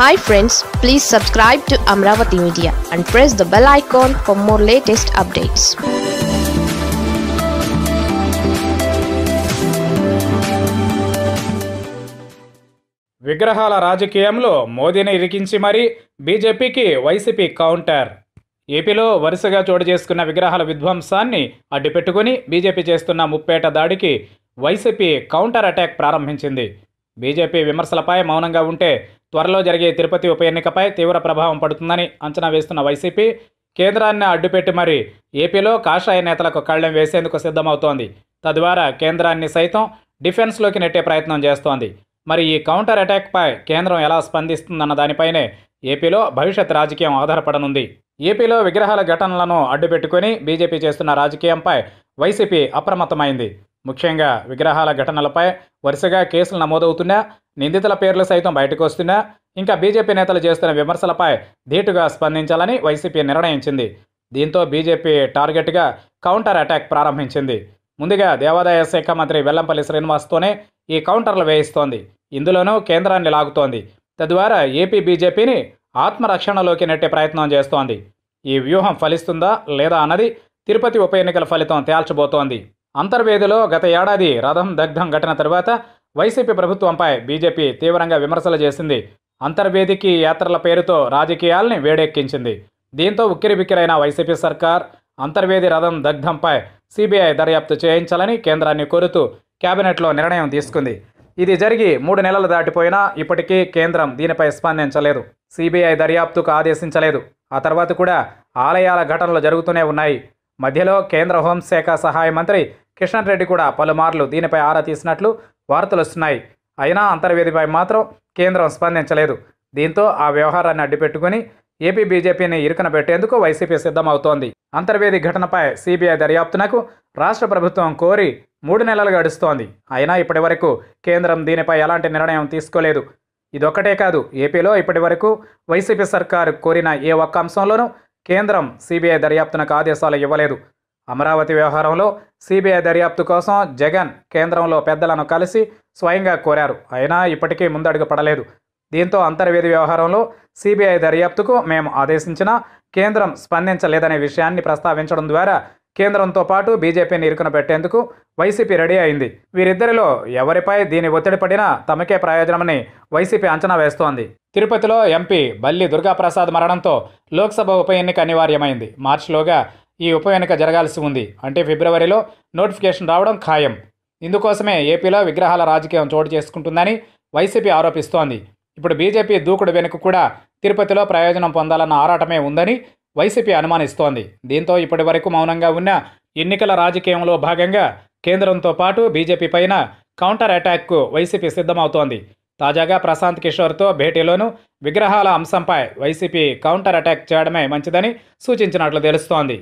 hi friends please subscribe to Amaravati media and press the bell icon for more latest updates విగ్రహాల రాజకీయంలో మోదీని ఇరికించి మరీ బీజేపీకి వైసీపీ కౌంటర్ ఏపీలో వరుసగా చోటు చేసుకున్న విగ్రహాల విధ్వంసాన్ని అడ్డుపెట్టుకుని బీజేపీ చేస్తున్న ముప్పేట దాడికి వైసీపీ కౌంటర్ అటాక్ ప్రారంభించింది బీజేపీ విమర్శలపై మౌనంగా ఉంటే త్వరలో జరిగే తిరుపతి ఉప ఎన్నికపై తీవ్ర ప్రభావం పడుతుందని అంచనా వేస్తున్న వైసీపీ కేంద్రాన్ని అడ్డుపెట్టి మరి ఏపీలో కాషాయ నేతలకు కళ్ళెం వేసేందుకు సిద్ధమవుతోంది తద్వారా కేంద్రాన్ని సైతం డిఫెన్స్లోకి నెట్టే ప్రయత్నం చేస్తోంది మరి ఈ కౌంటర్ అటాక్పై కేంద్రం ఎలా స్పందిస్తుందన్న దానిపైనే ఏపీలో భవిష్యత్ రాజకీయం ఆధారపడనుంది ఏపీలో విగ్రహాల ఘటనలను అడ్డుపెట్టుకుని బీజేపీ చేస్తున్న రాజకీయంపై వైసీపీ అప్రమత్తమైంది ముఖ్యంగా విగ్రహాల ఘటనలపై వరుసగా కేసులు నమోదవుతున్నా నిందితుల పేర్లు సైతం బయటకు వస్తున్నా ఇంకా బీజేపీ నేతలు చేస్తున్న విమర్శలపై ధీటుగా స్పందించాలని వైసీపీ నిర్ణయించింది దీంతో బీజేపీ టార్గెట్గా కౌంటర్ అటాక్ ప్రారంభించింది ముందుగా దేవాదాయ శాఖ మంత్రి వెల్లంపల్లి శ్రీనివాస్తోనే ఈ కౌంటర్లు వేయిస్తోంది ఇందులోనూ కేంద్రాన్ని లాగుతోంది తద్వారా ఏపీ బీజేపీని ఆత్మరక్షణలోకి నెట్టే ప్రయత్నం చేస్తోంది ఈ వ్యూహం ఫలిస్తుందా లేదా అన్నది తిరుపతి ఉప ఎన్నికల ఫలితం తేల్చబోతోంది అంతర్వేదిలో గత ఏడాది రథం దగ్ధం ఘటన తర్వాత వైసీపీ ప్రభుత్వంపై బీజేపీ తీవ్రంగా విమర్శలు చేసింది అంతర్వేదికి యాత్రల పేరుతో రాజకీయాల్ని వేడెక్కించింది దీంతో ఉక్కిరిబిక్కిరైన వైసీపీ సర్కార్ అంతర్వేది రథం దగ్ధంపై సిబిఐ దర్యాప్తు చేయించాలని కేంద్రాన్ని కోరుతూ కేబినెట్లో నిర్ణయం తీసుకుంది ఇది జరిగి మూడు నెలలు దాటిపోయినా ఇప్పటికీ కేంద్రం దీనిపై స్పందించలేదు సిబిఐ దర్యాప్తుకు ఆదేశించలేదు ఆ తర్వాత కూడా ఆలయాల ఘటనలు జరుగుతూనే ఉన్నాయి మధ్యలో కేంద్ర హోంశాఖ సహాయ మంత్రి కిషన్ రెడ్డి కూడా పలుమార్లు దీనిపై ఆరా తీసినట్లు వార్తలు వస్తున్నాయి అయినా అంతర్వేదిపై మాత్రం కేంద్రం స్పందించలేదు దీంతో ఆ వ్యవహారాన్ని అడ్డుపెట్టుకుని ఏపీ బీజేపీని ఇరుకన పెట్టేందుకు వైసీపీ సిద్ధమవుతోంది అంతర్వేది ఘటనపై సిబిఐ దర్యాప్తునకు రాష్ట్ర ప్రభుత్వం కోరి మూడు నెలలు గడుస్తోంది అయినా ఇప్పటివరకు కేంద్రం దీనిపై ఎలాంటి నిర్ణయం తీసుకోలేదు ఇదొక్కటే కాదు ఏపీలో ఇప్పటివరకు వైసీపీ సర్కారు కోరిన ఏ ఒక్క అంశంలోనూ కేంద్రం సిబిఐ దర్యాప్తునకు ఆదేశాలు ఇవ్వలేదు అమరావతి వ్యవహారంలో సిబిఐ దర్యాప్తు కోసం జగన్ కేంద్రంలో పెద్దలను కలిసి స్వయంగా కోరారు అయినా ఇప్పటికీ ముందడుగు పడలేదు దీంతో అంతర్వేది వ్యవహారంలో సిబిఐ దర్యాప్తుకు మేము ఆదేశించినా కేంద్రం స్పందించలేదనే విషయాన్ని ప్రస్తావించడం ద్వారా కేంద్రంతో పాటు బీజేపీని ఇరుకున పెట్టేందుకు వైసీపీ రెడీ అయింది వీరిద్దరిలో ఎవరిపై దీని ఒత్తిడి పడినా తమకే ప్రయోజనమని వైసీపీ అంచనా వేస్తోంది తిరుపతిలో ఎంపీ బల్లి దుర్గాప్రసాద్ మరణంతో లోక్సభ ఉప ఎన్నిక అనివార్యమైంది మార్చిలోగా ఈ ఉప ఎన్నిక జరగాల్సి ఉంది అంటే ఫిబ్రవరిలో నోటిఫికేషన్ రావడం ఖాయం ఇందుకోసమే ఏపీలో విగ్రహాల రాజకీయం చోటు చేసుకుంటుందని వైసీపీ ఆరోపిస్తోంది ఇప్పుడు బీజేపీ దూకుడు వెనుక కూడా తిరుపతిలో ప్రయోజనం పొందాలన్న ఆరాటమే ఉందని వైసీపీ అనుమానిస్తోంది దీంతో ఇప్పటి వరకు మౌనంగా ఉన్న ఎన్నికల రాజకీయంలో భాగంగా కేంద్రంతో పాటు బీజేపీ పైన కౌంటర్ అటాక్కు వైసీపీ సిద్ధమవుతోంది తాజాగా ప్రశాంత్ కిషోర్తో భేటీలోనూ విగ్రహాల అంశంపై వైసీపీ కౌంటర్ అటాక్ చేయడమే మంచిదని సూచించినట్లు తెలుస్తోంది